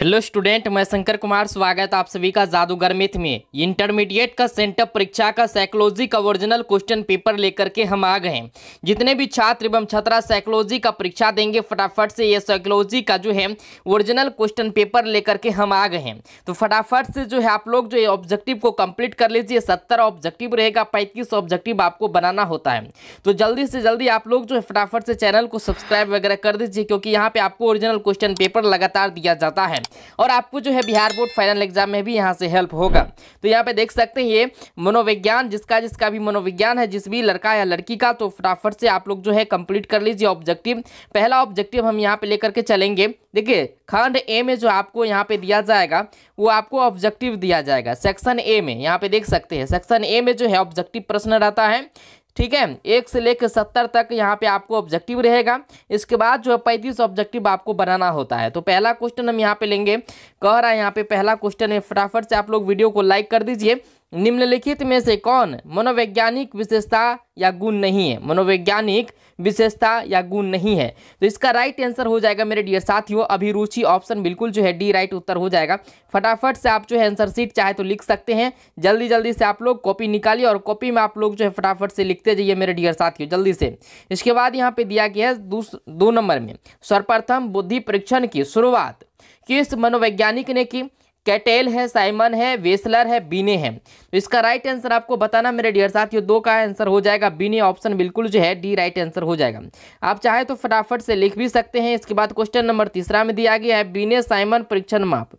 hello student मैं शंकर कुमार स्वागत आप सभी का जादूगर मिथ में इंटरमीडिएट का सेंटअप परीक्षा का साइकोलॉजी का ओरिजिनल क्वेश्चन पेपर लेकर के हम आ गए हैं जितने भी छात्र एवं छात्रा साइकोलॉजी का परीक्षा देंगे फटाफट से ये साइकोलॉजी का जो है ओरिजिनल क्वेश्चन पेपर लेकर के हम आ गए हैं तो फटाफट से जो है आप लोग जो ऑब्जेक्टिव को कम्प्लीट कर लीजिए सत्तर ऑब्जेक्टिव रहेगा पैंतीस ऑब्जेक्टिव आपको बनाना होता है तो जल्दी से जल्दी आप लोग जो है फटाफट से चैनल को सब्सक्राइब वगैरह कर दीजिए क्योंकि यहाँ पर आपको ओरिजिनल क्वेश्चन पेपर लगातार दिया जाता है और आपको जो है बिहार बोर्ड फाइनल एग्जाम में भी यहाँ से हेल्प होगा तो यहाँ पे देख सकते हैं ये मनोविज्ञान जिसका जिसका भी मनोविज्ञान है जिस भी लड़का या लड़की का तो फटाफट से आप लोग जो है कंप्लीट कर लीजिए ऑब्जेक्टिव पहला ऑब्जेक्टिव हम यहाँ पे लेकर के चलेंगे देखिए खंड ए में जो आपको यहाँ पे दिया जाएगा वो आपको ऑब्जेक्टिव दिया जाएगा सेक्शन ए में यहाँ पे देख सकते हैं सेक्शन ए में जो है ऑब्जेक्टिव प्रश्न रहता है ठीक है एक से लेकर सत्तर तक यहाँ पे आपको ऑब्जेक्टिव रहेगा इसके बाद जो है पैंतीस ऑब्जेक्टिव आपको बनाना होता है तो पहला क्वेश्चन हम यहाँ पे लेंगे कह रहा है यहाँ पे पहला क्वेश्चन है फटाफट से आप लोग वीडियो को लाइक कर दीजिए निम्नलिखित में से कौन मनोवैज्ञानिक विशेषता या गुण नहीं है मनोवैज्ञानिक विशेषता या गुण नहीं है तो इसका राइट आंसर हो जाएगा मेरे डियर साथियों अभिरुचि ऑप्शन बिल्कुल जो है डी राइट उत्तर हो जाएगा फटाफट से आप जो है आंसर सीट चाहे तो लिख सकते हैं जल्दी जल्दी से आप लोग कॉपी निकालिए और कॉपी में आप लोग जो है फटाफट से लिखते जाइए मेरे डियर साथियों जल्दी से इसके बाद यहाँ पर दिया गया है दो नंबर में सर्वप्रथम बुद्धि परीक्षण की शुरुआत किस मनोवैज्ञानिक ने की कैटेल है साइमन है वेसलर है बीने है तो इसका राइट आंसर आपको बताना मेरे डियर ये दो का आंसर हो जाएगा बीने ऑप्शन बिल्कुल जो है डी राइट आंसर हो जाएगा आप चाहे तो फटाफट से लिख भी सकते हैं इसके बाद क्वेश्चन नंबर तीसरा में दिया गया है बीने साइमन परीक्षण माप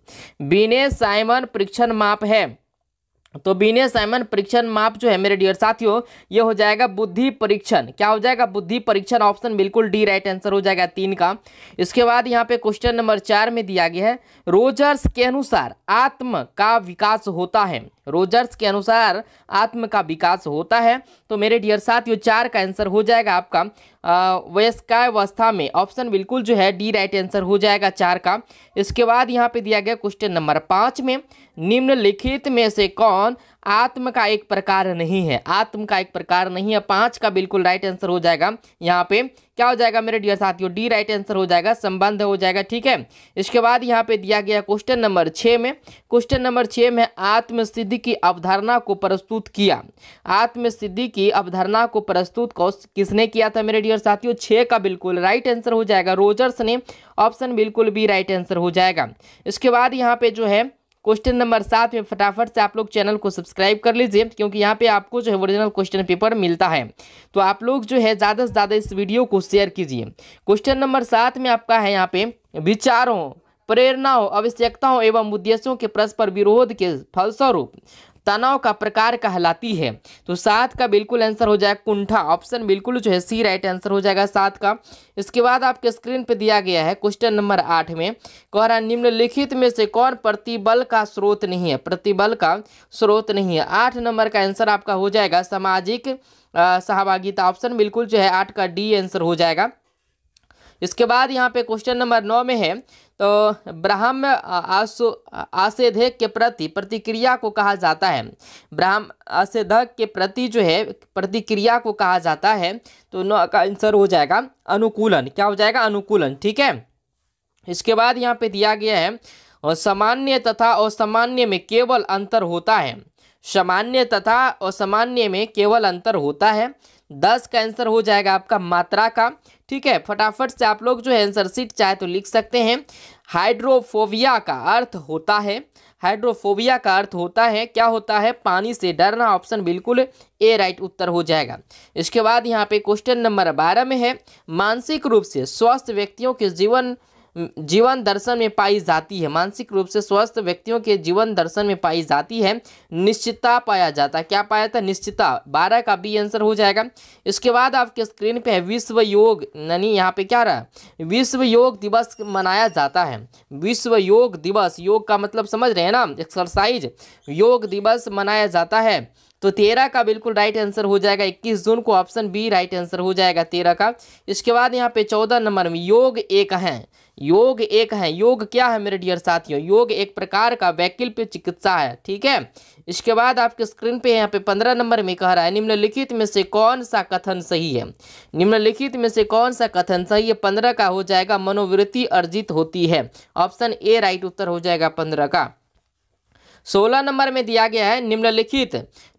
बीने साइमन परीक्षण माप है तो बीने साइमन परीक्षण माप जो है मेरे डियर साथियों ये हो जाएगा बुद्धि परीक्षण क्या हो जाएगा बुद्धि परीक्षण ऑप्शन बिल्कुल डी राइट आंसर हो जाएगा तीन का इसके बाद यहाँ पे क्वेश्चन नंबर चार में दिया गया है रोजर्स के अनुसार आत्म का विकास होता है रोजर्स के अनुसार आत्म का विकास होता है तो मेरे डियर साथियों चार का आंसर हो जाएगा आपका वयस्कावस्था में ऑप्शन बिल्कुल जो है डी राइट आंसर हो जाएगा चार का इसके बाद यहाँ पे दिया गया क्वेश्चन नंबर पाँच में निम्नलिखित में से कौन आत्म का एक प्रकार नहीं है आत्म का एक प्रकार नहीं है पाँच का बिल्कुल राइट आंसर हो जाएगा यहाँ पे क्या हो जाएगा मेरे डियर साथियों डी राइट आंसर हो जाएगा संबंध हो जाएगा ठीक है इसके बाद यहाँ पे दिया गया क्वेश्चन नंबर छः में क्वेश्चन नंबर छः में आत्म सिद्धि की अवधारणा को प्रस्तुत किया आत्म सिद्धि की अवधारणा को प्रस्तुत किसने किया था मेरे डियर साथियों छः का बिल्कुल राइट आंसर हो जाएगा रोजर्स ने ऑप्शन बिल्कुल भी राइट आंसर हो जाएगा इसके बाद यहाँ पे जो है क्वेश्चन नंबर सात में फटाफट से आप लोग चैनल को सब्सक्राइब कर लीजिए क्योंकि यहाँ पे आपको जो है ओरिजिनल क्वेश्चन पेपर मिलता है तो आप लोग जो है ज़्यादा से ज़्यादा इस वीडियो को शेयर कीजिए क्वेश्चन नंबर सात में आपका है यहाँ पे विचारों प्रेरणाओं आवश्यकताओं एवं उद्देश्यों के परस्पर विरोध के फलस्वरूप तनाव का प्रकार कहलाती है तो सात का बिल्कुल आंसर हो जाएगा कुंठा ऑप्शन बिल्कुल जो है सी राइट आंसर हो जाएगा सात का इसके बाद आपके स्क्रीन पर दिया गया है क्वेश्चन नंबर आठ में कह रहा निम्नलिखित में से कौन प्रतिबल का स्रोत नहीं है प्रतिबल का स्रोत नहीं है आठ नंबर का आंसर आपका हो जाएगा सामाजिक सहभागिता ऑप्शन बिल्कुल जो है आठ का डी आंसर हो जाएगा इसके बाद यहाँ पे क्वेश्चन नंबर नौ में है तो ब्राह्म आसु आसेधक के प्रति प्रतिक्रिया को कहा जाता है ब्राह्म आसेधक के प्रति जो है प्रतिक्रिया को कहा जाता है तो नौ का आंसर हो जाएगा अनुकूलन क्या हो जाएगा अनुकूलन ठीक है इसके बाद यहाँ पे दिया गया है और सामान्य तथा असामान्य में केवल अंतर होता है सामान्य तथा असामान्य में केवल अंतर होता है दस का आंसर हो जाएगा आपका मात्रा का ठीक है फटाफट से आप लोग जो है आंसर सीट चाहे तो लिख सकते हैं हाइड्रोफोबिया का अर्थ होता है हाइड्रोफोबिया का अर्थ होता है क्या होता है पानी से डरना ऑप्शन बिल्कुल ए राइट उत्तर हो जाएगा इसके बाद यहाँ पे क्वेश्चन नंबर बारह में है मानसिक रूप से स्वस्थ व्यक्तियों के जीवन जीवन दर्शन में पाई जाती है मानसिक रूप से स्वस्थ व्यक्तियों के जीवन दर्शन में पाई जाती है निश्चितता पाया जाता है क्या पाया था निश्चितता बारह का बी आंसर हो जाएगा इसके बाद आपके स्क्रीन पे है विश्व योग यानी यहाँ पे क्या रहा विश्व योग दिवस मनाया जाता है विश्व योग दिवस योग का मतलब समझ रहे हैं ना एक्सरसाइज योग दिवस मनाया जाता है तो तेरह का बिल्कुल राइट आंसर हो जाएगा इक्कीस जून को ऑप्शन बी राइट आंसर हो जाएगा तेरह का इसके बाद यहाँ पे चौदह नंबर में योग एक है योग एक है योग क्या है मेरे डियर साथियों योग एक प्रकार का वैकल्पिक चिकित्सा है ठीक है इसके बाद आपके स्क्रीन पे यहाँ पे पंद्रह नंबर में कह रहा है निम्नलिखित में से कौन सा कथन सही है निम्नलिखित में से कौन सा कथन सही है पंद्रह का हो जाएगा मनोवृत्ति अर्जित होती है ऑप्शन ए राइट उत्तर हो जाएगा पंद्रह का सोलह नंबर में दिया गया है निम्नलिखित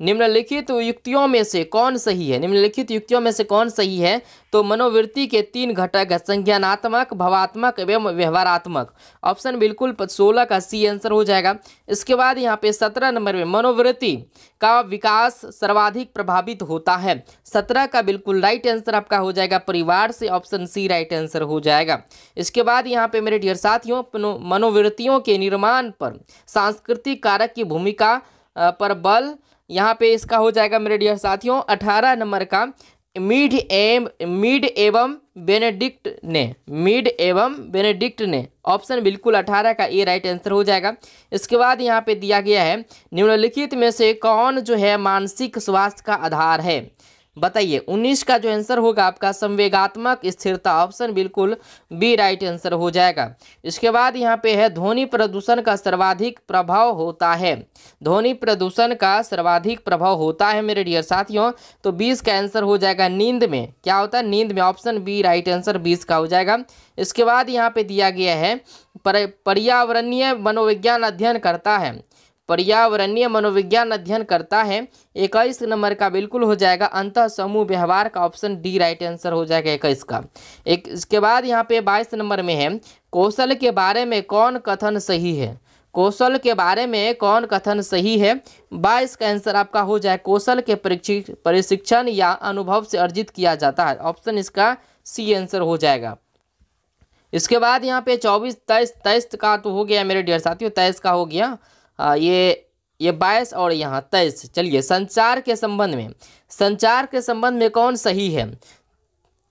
निम्नलिखित युक्तियों में से कौन सही है निम्नलिखित युक्तियों में से कौन सही है तो मनोवृत्ति के तीन घटक है संज्ञानात्मक भावात्मक एवं व्यवहारात्मक ऑप्शन बिल्कुल सोलह का सी आंसर हो जाएगा इसके बाद यहाँ पे सत्रह नंबर में मनोवृत्ति का विकास सर्वाधिक प्रभावित होता है सत्रह का बिल्कुल राइट आंसर आपका हो जाएगा परिवार से ऑप्शन सी राइट आंसर हो जाएगा इसके बाद यहाँ पे मेरे डियर साथियों मनोवृत्तियों के निर्माण पर सांस्कृतिक कारक की भूमिका पर बल यहाँ पे इसका हो जाएगा मेरे डियर साथियों अठारह नंबर का मिड एम मिड एवं बेनेडिक्ट ने मिड एवं बेनेडिक्ट ने ऑप्शन बिल्कुल अठारह का ए राइट आंसर हो जाएगा इसके बाद यहाँ पे दिया गया है निम्नलिखित में से कौन जो है मानसिक स्वास्थ्य का आधार है बताइए 19 का जो आंसर होगा आपका संवेगात्मक स्थिरता ऑप्शन बिल्कुल बी राइट आंसर हो जाएगा इसके बाद यहाँ पे है ध्वनि प्रदूषण का सर्वाधिक प्रभाव होता है ध्वनि प्रदूषण का सर्वाधिक प्रभाव होता है मेरे डियर साथियों तो बीस का आंसर हो जाएगा नींद में क्या होता है नींद में ऑप्शन बी राइट आंसर बीस का हो जाएगा इसके बाद यहाँ पे दिया गया है पर्यावरणीय मनोविज्ञान अध्ययन करता है पर्यावरणीय मनोविज्ञान अध्ययन करता है इक्कीस नंबर का बिल्कुल हो जाएगा अंत समूह व्यवहार का ऑप्शन डी राइट आंसर हो जाएगा इक्कीस का एक इसके बाद यहाँ पे बाईस नंबर में है कौशल के बारे में कौन कथन सही है कौशल के बारे में कौन कथन सही है बाईस का आंसर आपका हो जाए कौशल के प्रशिक्षण या अनुभव से अर्जित किया जाता है ऑप्शन इसका सी आंसर हो जाएगा इसके बाद यहाँ पे चौबीस तेईस तेईस का तो हो गया मेरे डियर साथियों तेईस का हो गया ये ये बाईस और यहाँ तेईस चलिए संचार के संबंध में संचार के संबंध में कौन सही है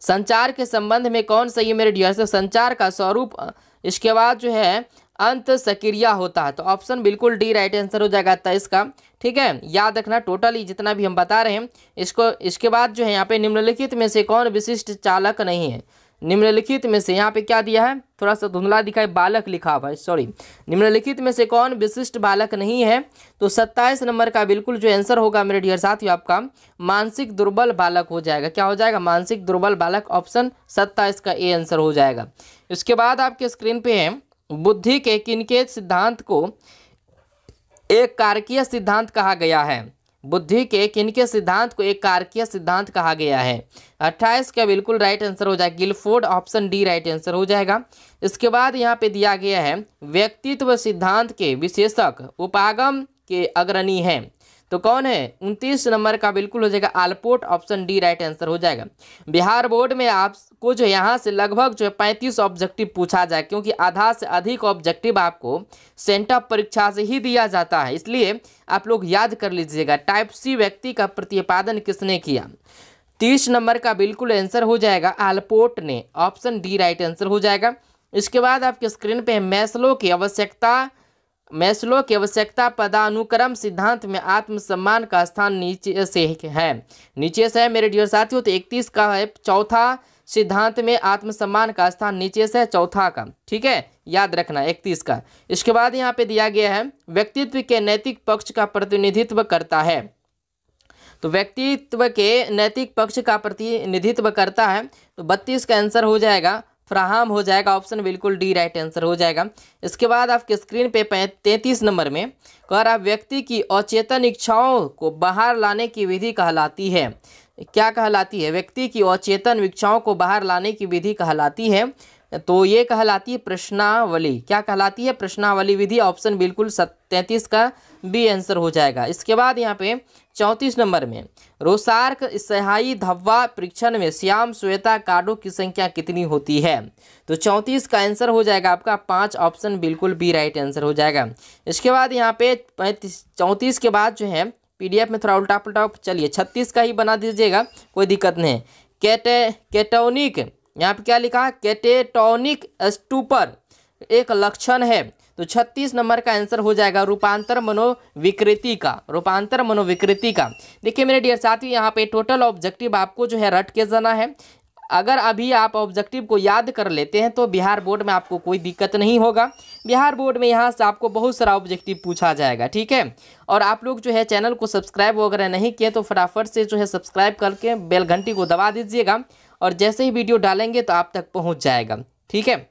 संचार के संबंध में कौन सही है मेरे डियर से तो संचार का स्वरूप इसके बाद जो है अंत सक्रिया होता है तो ऑप्शन बिल्कुल डी राइट आंसर हो जाएगा तेईस का ठीक है याद रखना टोटली जितना भी हम बता रहे हैं इसको इसके बाद जो है यहाँ पे निम्नलिखित में से कौन विशिष्ट चालक नहीं है निम्नलिखित में से यहाँ पे क्या दिया है थोड़ा सा धुंधला दिखाई बालक लिखा हुआ है सॉरी निम्नलिखित में से कौन विशिष्ट बालक नहीं है तो सत्ताईस नंबर का बिल्कुल जो आंसर होगा मेरे डियर साथियों आपका मानसिक दुर्बल बालक हो जाएगा क्या हो जाएगा मानसिक दुर्बल बालक ऑप्शन सत्ताईस का ए आंसर हो जाएगा इसके बाद आपके स्क्रीन पे है बुद्धि के किनके सिद्धांत को एक कारकीय सिद्धांत कहा गया है बुद्धि के किनके सिद्धांत को एक कारकीय सिद्धांत कहा गया है अट्ठाईस का बिल्कुल राइट आंसर हो जाएगा Guilford option D right answer हो जाएगा इसके बाद यहाँ पे दिया गया है व्यक्तित्व सिद्धांत के विशेषक उपागम के अग्रणी हैं तो कौन है उनतीस नंबर का बिल्कुल हो जाएगा Allport option D right answer हो जाएगा बिहार बोर्ड में आपको जो यहाँ से लगभग जो है पैंतीस ऑब्जेक्टिव पूछा जाए क्योंकि आधा से अधिक ऑब्जेक्टिव आपको सेंटअप परीक्षा से ही दिया जाता है इसलिए आप लोग याद कर लीजिएगा टाइप सी व्यक्ति का प्रतिपादन किसने किया तीस नंबर का बिल्कुल आंसर हो जाएगा आलपोर्ट ने ऑप्शन डी राइट आंसर हो जाएगा इसके बाद आपके स्क्रीन पे मैसलो की आवश्यकता मैस्लो की आवश्यकता पदानुक्रम सिद्धांत में आत्मसम्मान का स्थान नीचे से है नीचे से है मेरे डियर साथियों तो इकतीस का है चौथा सिद्धांत में आत्मसम्मान का स्थान नीचे से है चौथा का ठीक है याद रखना इकतीस का इसके बाद यहाँ पे दिया गया है व्यक्तित्व के नैतिक पक्ष का प्रतिनिधित्व करता है तो व्यक्तित्व के नैतिक पक्ष का प्रतिनिधित्व करता है तो बत्तीस का आंसर हो जाएगा फ्राहम हो जाएगा ऑप्शन बिल्कुल डी राइट आंसर हो जाएगा इसके बाद आपके स्क्रीन पे तैंतीस नंबर में कर आप व्यक्ति की अचेतन इच्छाओं को बाहर लाने की विधि कहलाती है क्या कहलाती है व्यक्ति की अचेतन इच्छाओं को बाहर लाने की विधि कहलाती है तो ये कहलाती है प्रश्नावली क्या कहलाती है प्रश्नावली विधि ऑप्शन बिल्कुल तैंतीस का बी आंसर हो जाएगा इसके बाद यहाँ पे चौंतीस नंबर में रोसार्क सहाई धब्वा परीक्षण में श्याम श्वेता कार्डो की संख्या कितनी होती है तो चौंतीस का आंसर हो जाएगा आपका पाँच ऑप्शन बिल्कुल बी राइट आंसर हो जाएगा इसके बाद यहाँ पे पैंतीस चौंतीस के बाद जो है पीडीएफ में थोड़ा उल्टा पुलटा चलिए छत्तीस का ही बना दीजिएगा कोई दिक्कत नहीं कैटे कैटोनिक यहाँ पे क्या लिखा है कैटेटोनिक स्टूपर एक लक्षण है तो 36 नंबर का आंसर हो जाएगा रूपांतर मनोविकृति का रूपांतर मनोविकृति का देखिए मेरे डियर साथी यहाँ पे टोटल ऑब्जेक्टिव आपको जो है रट के जाना है अगर अभी आप ऑब्जेक्टिव को याद कर लेते हैं तो बिहार बोर्ड में आपको कोई दिक्कत नहीं होगा बिहार बोर्ड में यहाँ से आपको बहुत सारा ऑब्जेक्टिव पूछा जाएगा ठीक है और आप लोग जो है चैनल को सब्सक्राइब वगैरह नहीं किए तो फटाफट से जो है सब्सक्राइब करके बेल घंटी को दबा दीजिएगा और जैसे ही वीडियो डालेंगे तो आप तक पहुँच जाएगा ठीक है